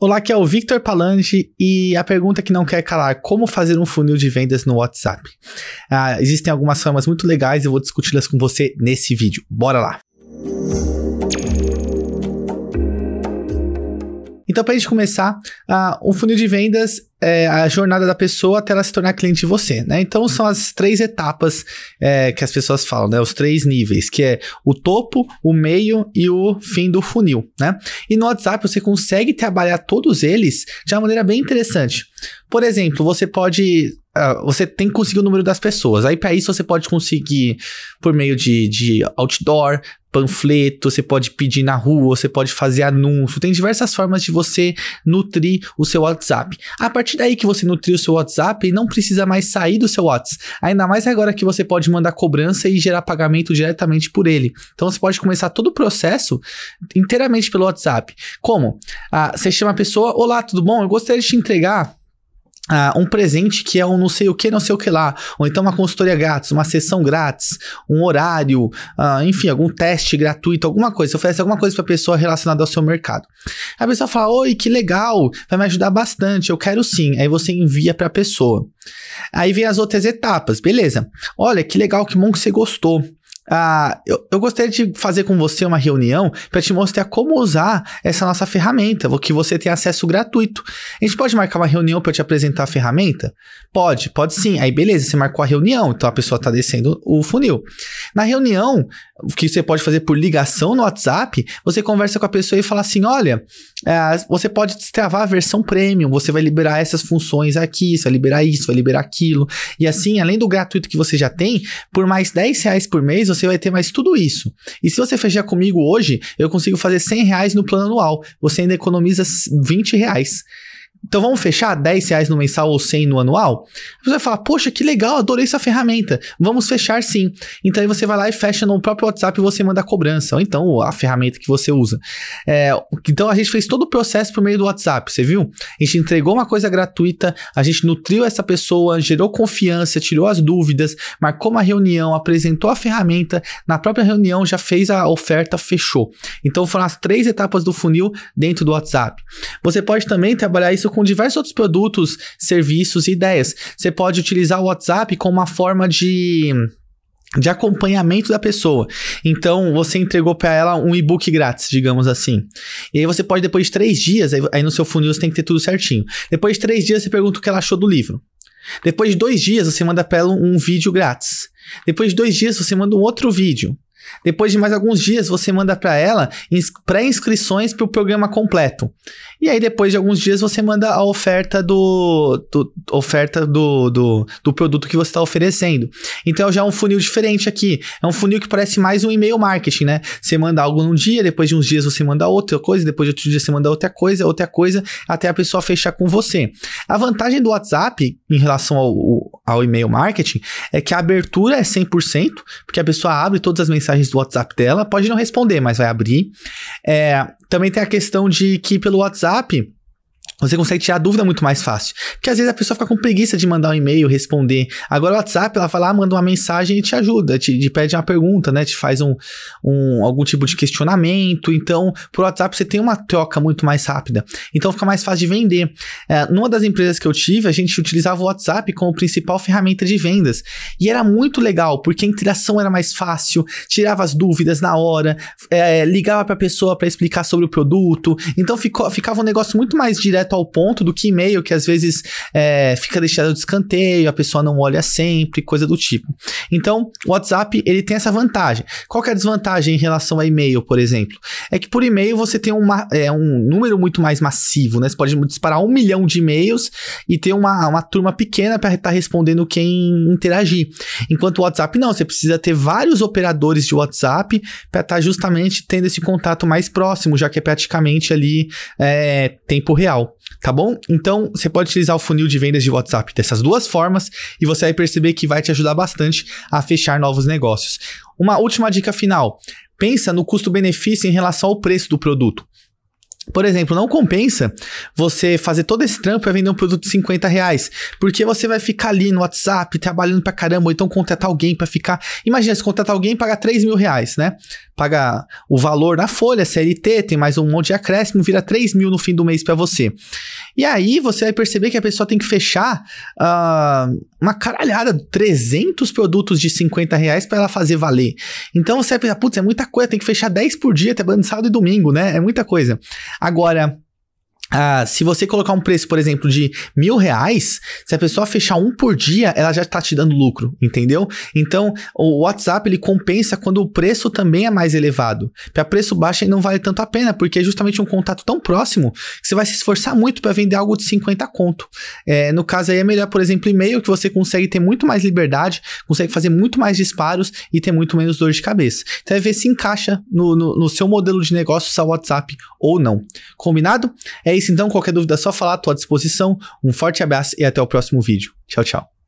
Olá, aqui é o Victor Palange e a pergunta que não quer calar: como fazer um funil de vendas no WhatsApp? Ah, existem algumas formas muito legais e eu vou discuti-las com você nesse vídeo. Bora lá! Então, para a gente começar, uh, um funil de vendas é, a jornada da pessoa até ela se tornar cliente de você, né? Então são as três etapas é, que as pessoas falam, né? Os três níveis, que é o topo, o meio e o fim do funil, né? E no WhatsApp você consegue trabalhar todos eles de uma maneira bem interessante. Por exemplo, você pode. Uh, você tem que conseguir o número das pessoas. Aí, para isso, você pode conseguir por meio de, de outdoor, panfleto, você pode pedir na rua, você pode fazer anúncio, tem diversas formas de você nutrir o seu WhatsApp. A partir daí que você nutrir o seu WhatsApp, não precisa mais sair do seu WhatsApp. Ainda mais agora que você pode mandar cobrança e gerar pagamento diretamente por ele. Então você pode começar todo o processo inteiramente pelo WhatsApp. Como? Ah, você chama a pessoa: "Olá, tudo bom? Eu gostaria de te entregar ah, um presente que é um não sei o que, não sei o que lá, ou então uma consultoria grátis, uma sessão grátis, um horário, ah, enfim, algum teste gratuito, alguma coisa. Você oferece alguma coisa para a pessoa relacionada ao seu mercado. a pessoa fala: Oi, que legal, vai me ajudar bastante, eu quero sim. Aí você envia para a pessoa. Aí vem as outras etapas, beleza. Olha, que legal, que bom que você gostou ah, eu, eu gostaria de fazer com você uma reunião para te mostrar como usar essa nossa ferramenta, que você tem acesso gratuito. A gente pode marcar uma reunião para te apresentar a ferramenta? Pode, pode sim. Aí beleza, você marcou a reunião, então a pessoa está descendo o funil. Na reunião, o que você pode fazer por ligação no WhatsApp, você conversa com a pessoa e fala assim: olha, é, você pode destravar a versão premium, você vai liberar essas funções aqui, você vai liberar isso, vai liberar aquilo. E assim, além do gratuito que você já tem, por mais 10 reais por mês, você você vai ter mais tudo isso. E se você fechar comigo hoje, eu consigo fazer 100 reais no plano anual. Você ainda economiza 20 reais. Então vamos fechar 10 reais no mensal ou 100 no anual? Você vai falar, poxa, que legal, adorei essa ferramenta. Vamos fechar sim. Então aí você vai lá e fecha no próprio WhatsApp e você manda a cobrança. Ou então a ferramenta que você usa. É, então a gente fez todo o processo por meio do WhatsApp, você viu? A gente entregou uma coisa gratuita, a gente nutriu essa pessoa, gerou confiança, tirou as dúvidas, marcou uma reunião, apresentou a ferramenta. Na própria reunião já fez a oferta, fechou. Então foram as três etapas do funil dentro do WhatsApp. Você pode também trabalhar isso com diversos outros produtos, serviços e ideias. Você pode utilizar o WhatsApp como uma forma de de acompanhamento da pessoa. Então, você entregou para ela um e-book grátis, digamos assim. E aí você pode, depois de três dias, aí no seu funil você tem que ter tudo certinho. Depois de três dias, você pergunta o que ela achou do livro. Depois de dois dias, você manda para ela um vídeo grátis. Depois de dois dias, você manda um outro vídeo. Depois de mais alguns dias, você manda para ela pré-inscrições para o programa completo. E aí, depois de alguns dias, você manda a oferta do, do oferta do, do, do, produto que você está oferecendo. Então, é já é um funil diferente aqui. É um funil que parece mais um e-mail marketing, né? Você manda algo num dia, depois de uns dias você manda outra coisa, depois de outro dia você manda outra coisa, outra coisa, até a pessoa fechar com você. A vantagem do WhatsApp em relação ao, ao e-mail marketing é que a abertura é 100%, porque a pessoa abre todas as mensagens do WhatsApp dela, pode não responder, mas vai abrir. É, também tem a questão de que pelo WhatsApp você consegue tirar dúvida muito mais fácil. Porque às vezes a pessoa fica com preguiça de mandar um e-mail, responder. Agora o WhatsApp, ela fala, ah, manda uma mensagem e te ajuda, te, te, pede uma pergunta, né? Te faz um, um, algum tipo de questionamento. Então, por WhatsApp você tem uma troca muito mais rápida. Então fica mais fácil de vender. É, numa das empresas que eu tive, a gente utilizava o WhatsApp como principal ferramenta de vendas. E era muito legal, porque a interação era mais fácil, tirava as dúvidas na hora, é, ligava para a pessoa para explicar sobre o produto. Então ficou, ficava um negócio muito mais direto direto ao ponto do que e-mail que às vezes é, fica deixado de escanteio, a pessoa não olha sempre, coisa do tipo. Então, o WhatsApp ele tem essa vantagem. Qual é a desvantagem em relação a e-mail, por exemplo? É que por e-mail você tem uma, é, um número muito mais massivo, né? Você pode disparar um milhão de e-mails e ter uma, uma turma pequena para estar tá respondendo quem interagir. Enquanto o WhatsApp não, você precisa ter vários operadores de WhatsApp para estar tá justamente tendo esse contato mais próximo, já que é praticamente ali é, tempo real tá bom? Então, você pode utilizar o funil de vendas de WhatsApp dessas duas formas e você vai perceber que vai te ajudar bastante a fechar novos negócios. Uma última dica final: pensa no custo-benefício em relação ao preço do produto. Por exemplo, não compensa você fazer todo esse trampo e vender um produto de 50 reais. Porque você vai ficar ali no WhatsApp trabalhando pra caramba, ou então contratar alguém para ficar. Imagina, se contratar alguém e pagar 3 mil reais, né? Paga o valor na folha, CLT, tem mais um monte de acréscimo, vira 3 mil no fim do mês para você. E aí você vai perceber que a pessoa tem que fechar uh, uma caralhada, 300 produtos de 50 reais para ela fazer valer. Então você vai pensar, putz, é muita coisa, tem que fechar 10 por dia, até sábado e domingo, né? É muita coisa. Agora, ah, se você colocar um preço, por exemplo, de mil reais, se a pessoa fechar um por dia, ela já está te dando lucro, entendeu? Então, o WhatsApp ele compensa quando o preço também é mais elevado. Para preço baixo, ele não vale tanto a pena, porque é justamente um contato tão próximo que você vai se esforçar muito para vender algo de 50 conto. É, no caso aí, é melhor, por exemplo, e-mail, que você consegue ter muito mais liberdade, consegue fazer muito mais disparos e ter muito menos dor de cabeça. Então, é ver se encaixa no, no, no seu modelo de negócio, se é WhatsApp ou não. Combinado? É isso então, qualquer dúvida é só falar, estou à disposição. Um forte abraço e até o próximo vídeo. Tchau, tchau.